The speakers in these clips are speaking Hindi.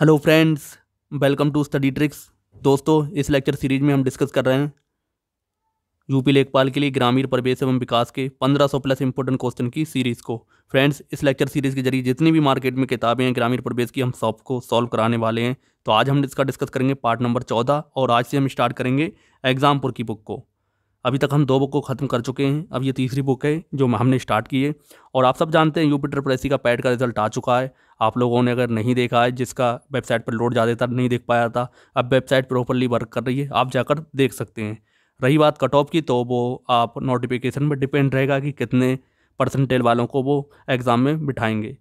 hello friends welcome to study tricks दोस्तों इस लेक्चर सीरीज में हम डिस्कस कर रहे हैं यूपी लेखपाल के लिए ग्रामीण प्रवेश एवं विकास के 1500 प्लस इंपॉर्टेंट क्वेश्चन की सीरीज़ को फ्रेंड्स इस लेक्चर सीरीज़ के जरिए जितनी भी मार्केट में किताबें हैं ग्रामीण प्रवेश की हम सब को सॉल्व कराने वाले हैं तो आज हम इसका डिस्कस करेंगे पार्ट नंबर चौदह और आज से हम स्टार्ट करेंगे एग्जामपुर की बुक को अभी तक हम दो बुक को ख़त्म कर चुके हैं अब ये तीसरी बुक है जो हमने स्टार्ट की है और आप सब जानते हैं यूपी ट्रिपल का पैड का रिजल्ट आ चुका है आप लोगों ने अगर नहीं देखा है जिसका वेबसाइट पर लोड ज़्यादातर नहीं देख पाया था अब वेबसाइट प्रॉपरली वर्क कर रही है आप जाकर देख सकते हैं रही बात कट ऑफ की तो वो आप नोटिफिकेशन पर डिपेंड रहेगा कि कितने परसेंटेज वालों को वो एग्ज़ाम में बिठाएंगे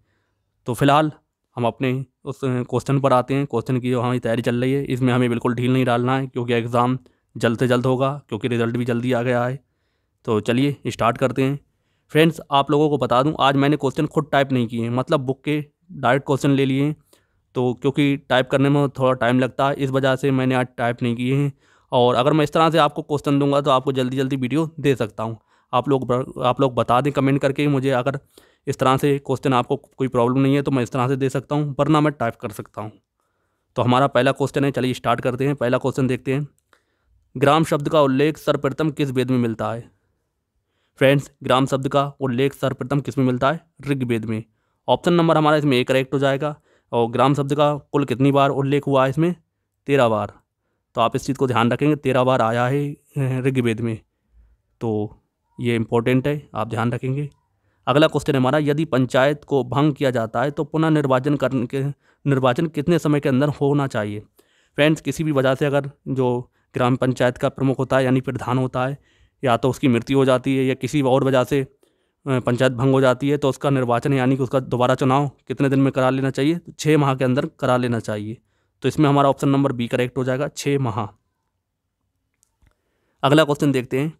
तो फिलहाल हम अपने उस क्वेश्चन पर आते हैं क्वेश्चन की जो हमारी तैयारी चल रही है इसमें हमें बिल्कुल ढील नहीं डालना है क्योंकि एग्ज़ाम जल्द से जल्द होगा क्योंकि रिज़ल्ट भी जल्दी आ गया है तो चलिए स्टार्ट करते हैं फ्रेंड्स आप लोगों को बता दूं आज मैंने क्वेश्चन खुद टाइप नहीं किए मतलब बुक के डायरेक्ट क्वेश्चन ले लिए तो क्योंकि टाइप करने में थोड़ा टाइम लगता है इस वजह से मैंने आज टाइप नहीं किए हैं और अगर मैं इस तरह से आपको क्वेश्चन दूंगा तो आपको जल्दी जल्दी वीडियो दे सकता हूँ आप लोग आप लोग बता दें कमेंट करके मुझे अगर इस तरह से क्वेश्चन आपको कोई प्रॉब्लम नहीं है तो मैं इस तरह से दे सकता हूँ वरना मैं टाइप कर सकता हूँ तो हमारा पहला क्वेश्चन है चलिए स्टार्ट करते हैं पहला क्वेश्चन देखते हैं ग्राम शब्द का उल्लेख सर्वप्रथम किस वेद में मिलता है फ्रेंड्स ग्राम शब्द का उल्लेख सर्वप्रथम किस में मिलता है ऋग्वेद में ऑप्शन नंबर हमारा इसमें एक करेक्ट हो जाएगा और ग्राम शब्द का कुल कितनी बार उल्लेख हुआ है इसमें तेरह बार तो आप इस चीज़ को ध्यान रखेंगे तेरह बार आया है ऋग्वेद में तो ये इम्पोर्टेंट है आप ध्यान रखेंगे अगला क्वेश्चन हमारा यदि पंचायत को भंग किया जाता है तो पुनः निर्वाचन करने के निर्वाचन कितने समय के अंदर होना चाहिए फ्रेंड्स किसी भी वजह से अगर जो ग्राम पंचायत का प्रमुख होता है यानी प्रधान होता है या तो उसकी मृत्यु हो जाती है या किसी और वजह से पंचायत भंग हो जाती है तो उसका निर्वाचन यानी कि उसका दोबारा चुनाव कितने दिन में करा लेना चाहिए तो छः माह के अंदर करा लेना चाहिए तो इसमें हमारा ऑप्शन नंबर बी करेक्ट हो जाएगा छः माह अगला क्वेश्चन देखते हैं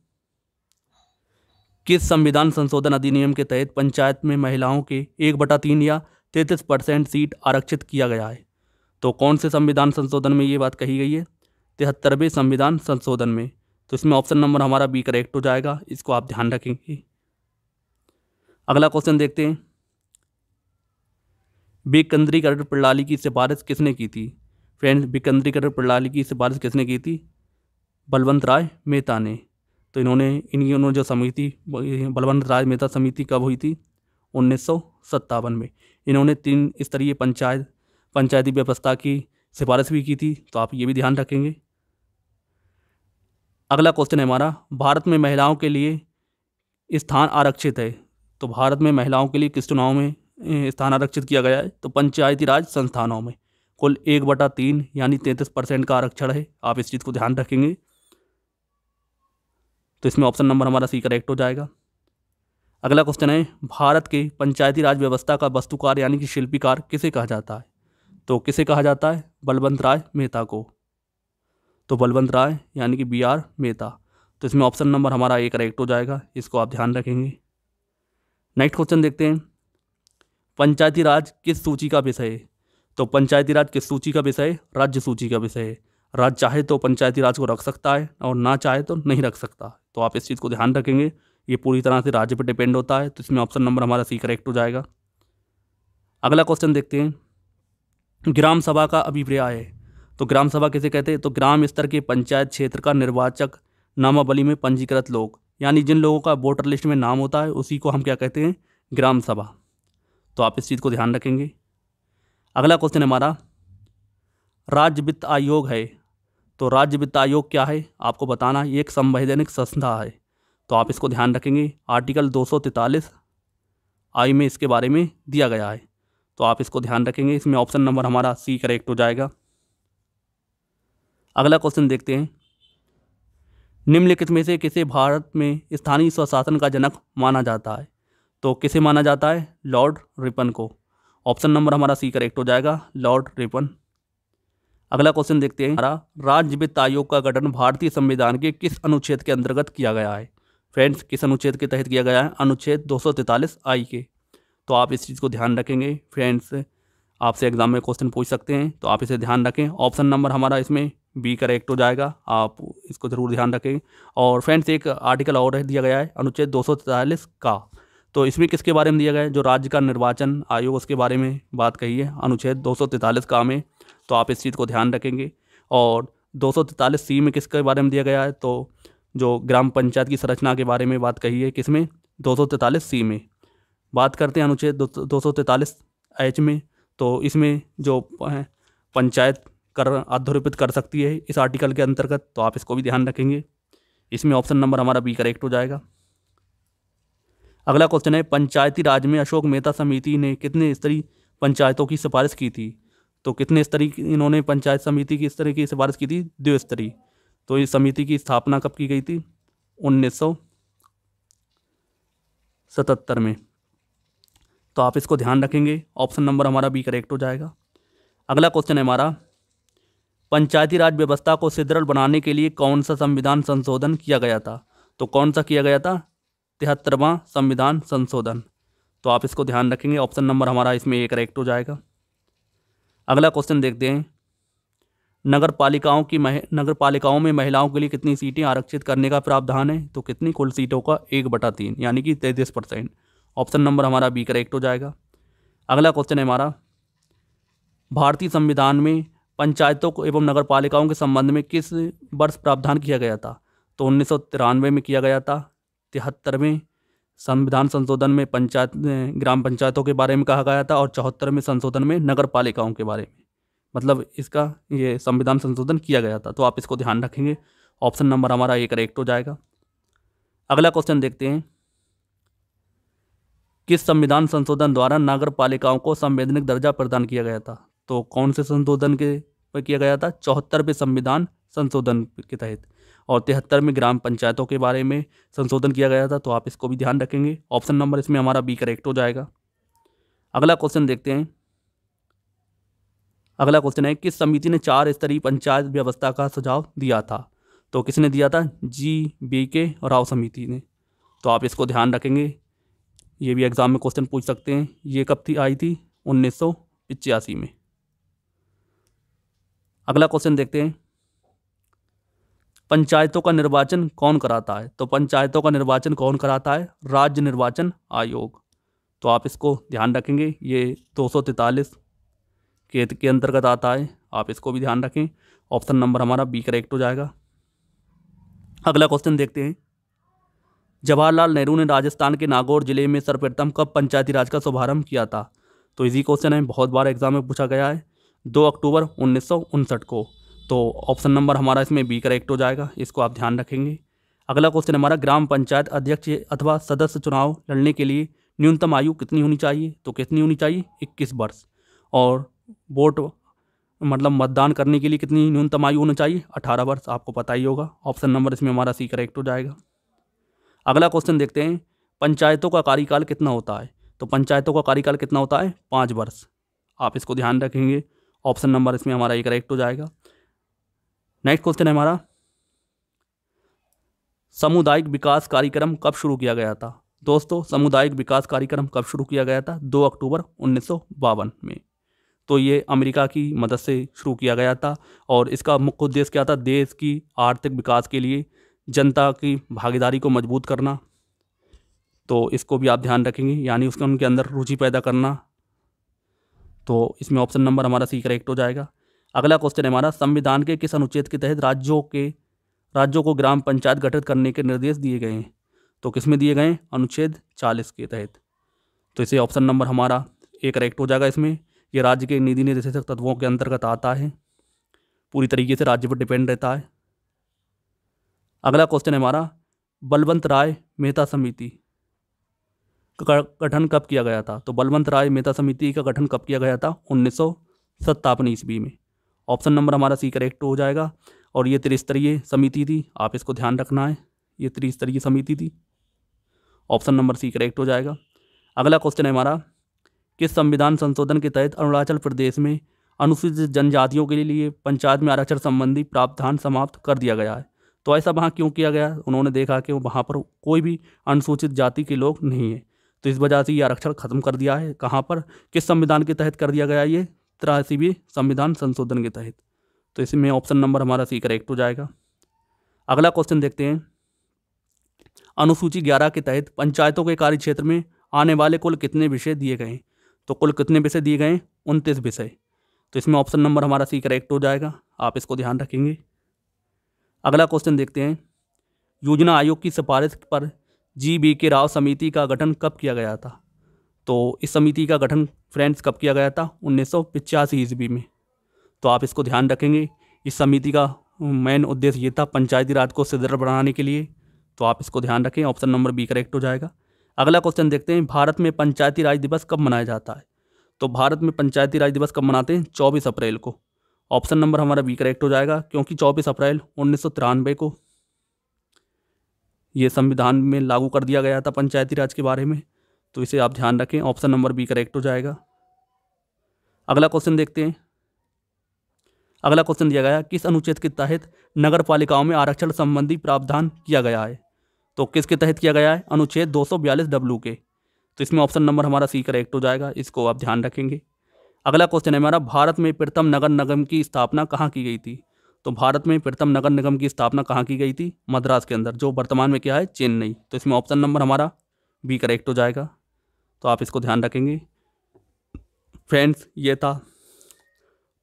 किस संविधान संशोधन अधिनियम के तहत पंचायत में महिलाओं के एक बटा तीन या तैंतीस परसेंट सीट आरक्षित किया गया है तो कौन से संविधान संशोधन में ये बात कही गई है तिहत्तरवें संविधान संशोधन में तो इसमें ऑप्शन नंबर हमारा बी करेक्ट हो जाएगा इसको आप ध्यान रखेंगे अगला क्वेश्चन देखते हैं विकेंद्रीकरण प्रणाली की सिफारिश किसने की थी फ्रेंड्स विकेंद्रीकरण प्रणाली की सिफारिश किसने की थी बलवंत राय मेहता ने तो इन्होंने इनकी उन्होंने जो समिति बलवंत राय मेहता समिति कब हुई थी उन्नीस में इन्होंने तीन स्तरीय पंचायत पंचायती व्यवस्था की सिफारिश भी की थी तो आप ये भी ध्यान रखेंगे अगला क्वेश्चन है हमारा भारत में महिलाओं के लिए स्थान आरक्षित है तो भारत में महिलाओं के लिए किस चुनाव में स्थान आरक्षित किया गया है तो पंचायती राज संस्थानों में कुल एक बटा तीन यानी तैंतीस परसेंट का आरक्षण है आप इस चीज़ को ध्यान रखेंगे तो इसमें ऑप्शन नंबर हमारा सी करेक्ट हो जाएगा अगला क्वेश्चन है भारत के पंचायती राज व्यवस्था का वस्तुकार यानी कि शिल्पीकार किसे कहा जाता है तो किसे कहा जाता है बलवंत राय मेहता को तो बलवंत राय यानी कि बी आर मेहता तो इसमें ऑप्शन नंबर हमारा ए करेक्ट हो जाएगा इसको आप ध्यान रखेंगे नेक्स्ट क्वेश्चन देखते हैं पंचायती राज किस सूची का विषय है तो पंचायती राज किस सूची का विषय है राज्य सूची का विषय है राज्य चाहे तो पंचायती राज को रख सकता है और ना चाहे तो नहीं रख सकता तो आप इस चीज़ को ध्यान रखेंगे ये पूरी तरह से राज्य पर डिपेंड होता है तो इसमें ऑप्शन नंबर हमारा सी करेक्ट हो जाएगा अगला क्वेश्चन देखते हैं ग्राम सभा का अभिप्राय है तो ग्राम सभा किसे कहते हैं तो ग्राम स्तर के पंचायत क्षेत्र का निर्वाचक नामावली में पंजीकृत लोग यानी जिन लोगों का वोटर लिस्ट में नाम होता है उसी को हम क्या कहते हैं ग्राम सभा तो आप इस चीज़ को ध्यान रखेंगे अगला क्वेश्चन हमारा राज्य वित्त आयोग है तो राज्य वित्त आयोग क्या है आपको बताना ये एक संवैधानिक संस्था है तो आप इसको ध्यान रखेंगे आर्टिकल दो सौ आई में इसके बारे में दिया गया है तो आप इसको ध्यान रखेंगे इसमें ऑप्शन नंबर हमारा सी करेक्ट हो जाएगा अगला क्वेश्चन देखते हैं निम्नलिखित में से किसे भारत में स्थानीय स्वशासन का जनक माना जाता है तो किसे माना जाता है लॉर्ड रिपन को ऑप्शन नंबर हमारा सी करेक्ट हो जाएगा लॉर्ड रिपन अगला क्वेश्चन देखते हैं हमारा राज्य वित्त आयोग का गठन भारतीय संविधान के किस अनुच्छेद के अंतर्गत किया गया है फ्रेंड्स किस अनुच्छेद के तहत किया गया है अनुच्छेद दो आई के तो आप इस चीज़ को ध्यान रखेंगे फ्रेंड्स आपसे एग्जाम में क्वेश्चन पूछ सकते हैं तो आप इसे ध्यान रखें ऑप्शन नंबर हमारा इसमें बी करेक्ट हो जाएगा आप इसको ज़रूर ध्यान रखें और फ्रेंड्स एक आर्टिकल और दिया गया है अनुच्छेद दो का तो इसमें किसके बारे में दिया गया है जो राज्य का निर्वाचन आयोग उसके बारे में बात कही है अनुच्छेद दो का में तो आप इस चीज़ को ध्यान रखेंगे और दो सी में किसके बारे में दिया गया है तो जो ग्राम पंचायत की संरचना के बारे में बात कही है किसमें दो सी में बात करते हैं अनुच्छेद दो एच में तो इसमें जो पंचायत कर अधोरूपित कर सकती है इस आर्टिकल के अंतर्गत तो आप इसको भी ध्यान रखेंगे इसमें ऑप्शन नंबर हमारा बी करेक्ट हो जाएगा अगला क्वेश्चन है पंचायती राज में अशोक मेहता समिति ने कितने स्तरीय पंचायतों की सिफारिश की थी तो कितने स्तरीय इन्होंने पंचायत समिति की तरह की सिफारिश की थी दो स्तरीय तो इस समिति की स्थापना कब की गई थी उन्नीस सतहत्तर में तो आप इसको ध्यान रखेंगे ऑप्शन नंबर हमारा बी करेक्ट हो जाएगा अगला क्वेश्चन है हमारा पंचायती राज व्यवस्था को सुदृढ़ बनाने के लिए कौन सा संविधान संशोधन किया गया था तो कौन सा किया गया था तिहत्तरवां संविधान संशोधन तो आप इसको ध्यान रखेंगे ऑप्शन नंबर हमारा इसमें एक करेक्ट हो जाएगा अगला क्वेश्चन देखते हैं नगर पालिकाओं की मह नगर पालिकाओं में महिलाओं के लिए कितनी सीटें आरक्षित करने का प्रावधान है तो कितनी कुल सीटों का एक बटा तीन यानी कि तैंतीस परसेंट ऑप्शन नंबर हमारा बी करेक्ट हो जाएगा अगला क्वेश्चन है हमारा भारतीय संविधान में पंचायतों को एवं नगर पालिकाओं के संबंध में किस वर्ष प्रावधान किया गया था तो उन्नीस में किया गया था तिहत्तरवें संविधान संशोधन में पंचायत ग्राम पंचायतों के बारे में कहा गया था और चौहत्तरवें संशोधन में नगर पालिकाओं के बारे में मतलब इसका ये संविधान संशोधन किया गया था तो आप इसको ध्यान रखेंगे ऑप्शन नंबर हमारा एक करेक्ट हो तो जाएगा अगला क्वेश्चन देखते हैं किस संविधान संशोधन द्वारा नगर पालिकाओं को संवैधानिक दर्जा प्रदान किया गया था तो कौन से संशोधन के पर किया गया था चौहत्तरवें संविधान संशोधन के तहत और तिहत्तर में ग्राम पंचायतों के बारे में संशोधन किया गया था तो आप इसको भी ध्यान रखेंगे ऑप्शन नंबर इसमें हमारा बी करेक्ट हो जाएगा अगला क्वेश्चन देखते हैं अगला क्वेश्चन है किस समिति ने चार स्तरीय पंचायत व्यवस्था का सुझाव दिया था तो किसने दिया था जी बी के और राव समिति ने तो आप इसको ध्यान रखेंगे ये भी एग्ज़ाम में क्वेश्चन पूछ सकते हैं ये कब थी आई थी उन्नीस में अगला क्वेश्चन देखते हैं पंचायतों का निर्वाचन कौन कराता है तो पंचायतों का निर्वाचन कौन कराता है राज्य निर्वाचन आयोग तो आप इसको ध्यान रखेंगे ये दो सौ तैतालीस के, के अंतर्गत आता है आप इसको भी ध्यान रखें ऑप्शन नंबर हमारा बी करेक्ट हो जाएगा अगला क्वेश्चन देखते हैं जवाहरलाल नेहरू ने राजस्थान के नागौर जिले में सर्वप्रथम कब पंचायती राज का शुभारंभ किया था तो इसी क्वेश्चन है बहुत बार एग्जाम में पूछा गया है दो अक्टूबर उन्नीस को तो ऑप्शन नंबर हमारा इसमें बी करेक्ट हो जाएगा इसको आप ध्यान रखेंगे अगला क्वेश्चन हमारा ग्राम पंचायत अध्यक्ष अथवा सदस्य चुनाव लड़ने के लिए न्यूनतम आयु कितनी होनी चाहिए तो कितनी होनी चाहिए इक्कीस वर्ष और वोट मतलब मतदान करने के लिए कितनी न्यूनतम आयु होनी चाहिए अठारह वर्ष आपको पता ही होगा ऑप्शन नंबर इसमें हमारा सी करेक्ट हो जाएगा अगला क्वेश्चन देखते हैं पंचायतों का कार्यकाल कितना होता है तो पंचायतों का कार्यकाल कितना होता है पाँच वर्ष आप इसको ध्यान रखेंगे ऑप्शन नंबर इसमें हमारा ये करेक्ट हो जाएगा नेक्स्ट क्वेश्चन है हमारा सामुदायिक विकास कार्यक्रम कब शुरू किया गया था दोस्तों सामुदायिक विकास कार्यक्रम कब शुरू किया गया था दो अक्टूबर उन्नीस में तो ये अमेरिका की मदद से शुरू किया गया था और इसका मुख्य उद्देश्य क्या था देश की आर्थिक विकास के लिए जनता की भागीदारी को मजबूत करना तो इसको भी आप ध्यान रखेंगे यानी उसके उनके अंदर रुचि पैदा करना तो इसमें ऑप्शन नंबर हमारा सी करेक्ट हो जाएगा अगला क्वेश्चन है हमारा संविधान के किस अनुच्छेद के तहत राज्यों के राज्यों को ग्राम पंचायत गठित करने के निर्देश दिए गए हैं तो किस में दिए गए अनुच्छेद चालीस के तहत तो इसे ऑप्शन नंबर हमारा ए करेक्ट हो जाएगा इसमें ये राज्य के निधि निर्देशक तत्वों के अंतर्गत आता है पूरी तरीके से राज्य पर डिपेंड रहता है अगला क्वेश्चन है हमारा बलवंत राय मेहता समिति गठन कब किया गया था तो बलवंत राय मेहता समिति का गठन कब किया गया था उन्नीस सौ सत्तावन ईस्वी में ऑप्शन नंबर हमारा सी करेक्ट हो जाएगा और ये त्रिस्तरीय समिति थी आप इसको ध्यान रखना है ये त्रिस्तरीय समिति थी ऑप्शन नंबर सी करेक्ट हो जाएगा अगला क्वेश्चन है हमारा किस संविधान संशोधन के तहत अरुणाचल प्रदेश में अनुसूचित जनजातियों के लिए पंचायत में आरक्षण संबंधी प्रावधान समाप्त कर दिया गया है तो ऐसा वहाँ क्यों किया गया उन्होंने देखा कि वहाँ पर कोई भी अनुसूचित जाति के लोग नहीं है तो इस वजह से ये आरक्षण खत्म कर दिया है कहाँ पर किस संविधान के तहत कर दिया गया ये तिरासीवी संविधान संशोधन के तहत तो इसमें ऑप्शन नंबर हमारा सी करेक्ट हो जाएगा अगला क्वेश्चन देखते हैं अनुसूची ग्यारह के तहत पंचायतों के कार्य क्षेत्र में आने वाले कुल कितने विषय दिए गए तो कुल कितने विषय दिए गए उनतीस विषय तो इसमें ऑप्शन नंबर हमारा सी करेक्ट हो जाएगा आप इसको ध्यान रखेंगे अगला क्वेश्चन देखते हैं योजना आयोग की सिफारिश पर जी बी के राव समिति का गठन कब किया गया था तो इस समिति का गठन फ्रेंड्स कब किया गया था उन्नीस सौ पिचासी ईस्वी में तो आप इसको ध्यान रखेंगे इस समिति का मेन उद्देश्य ये था पंचायती राज को सुदृढ़ बनाने के लिए तो आप इसको ध्यान रखें ऑप्शन नंबर बी करेक्ट हो जाएगा अगला क्वेश्चन देखते हैं भारत में पंचायती राज दिवस कब मनाया जाता है तो भारत में पंचायती राज दिवस कब मनाते हैं चौबीस अप्रैल को ऑप्शन नंबर हमारा बी करेक्ट हो जाएगा क्योंकि चौबीस अप्रैल उन्नीस को ये संविधान में लागू कर दिया गया था पंचायती राज के बारे में तो इसे आप ध्यान रखें ऑप्शन नंबर बी करेक्ट हो जाएगा अगला क्वेश्चन देखते हैं अगला क्वेश्चन दिया गया किस अनुच्छेद के तहत नगर पालिकाओं में आरक्षण संबंधी प्रावधान किया गया है तो किसके तहत किया गया है अनुच्छेद दो डब्ल्यू के तो इसमें ऑप्शन नंबर हमारा सी करेक्ट हो जाएगा इसको आप ध्यान रखेंगे अगला क्वेश्चन है हमारा भारत में प्रथम नगर निगम की स्थापना कहाँ की गई थी तो भारत में प्रथम नगर निगम की स्थापना कहाँ की गई थी मद्रास के अंदर जो वर्तमान में क्या है चेन्नई तो इसमें ऑप्शन नंबर हमारा बी करेक्ट हो जाएगा तो आप इसको ध्यान रखेंगे फ्रेंड्स ये था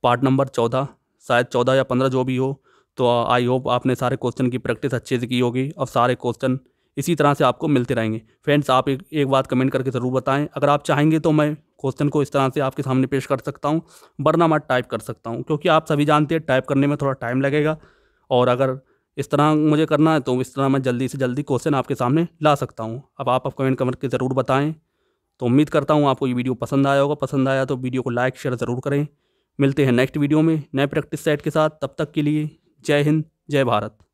पार्ट नंबर चौदह शायद चौदह या पंद्रह जो भी हो तो आई होप आपने सारे क्वेश्चन की प्रैक्टिस अच्छे से की होगी और सारे क्वेश्चन इसी तरह से आपको मिलते रहेंगे फ्रेंड्स आप एक, एक बात कमेंट करके ज़रूर बताएं अगर आप चाहेंगे तो मैं क्वेश्चन को इस तरह से आपके सामने पेश कर सकता हूँ वरना मैं टाइप कर सकता हूँ क्योंकि आप सभी जानते हैं टाइप करने में थोड़ा टाइम लगेगा और अगर इस तरह मुझे करना है तो इस तरह मैं जल्दी से जल्दी क्वेश्चन आपके सामने ला सकता हूँ अब आप अब कमेंट के ज़रूर बताएँ तो उम्मीद करता हूँ आपको ये वीडियो पसंद आया होगा पसंद आया तो वीडियो को लाइक शेयर ज़रूर करें मिलते हैं नेक्स्ट वीडियो में नए प्रैक्टिस सेट के साथ तब तक के लिए जय हिंद जय भारत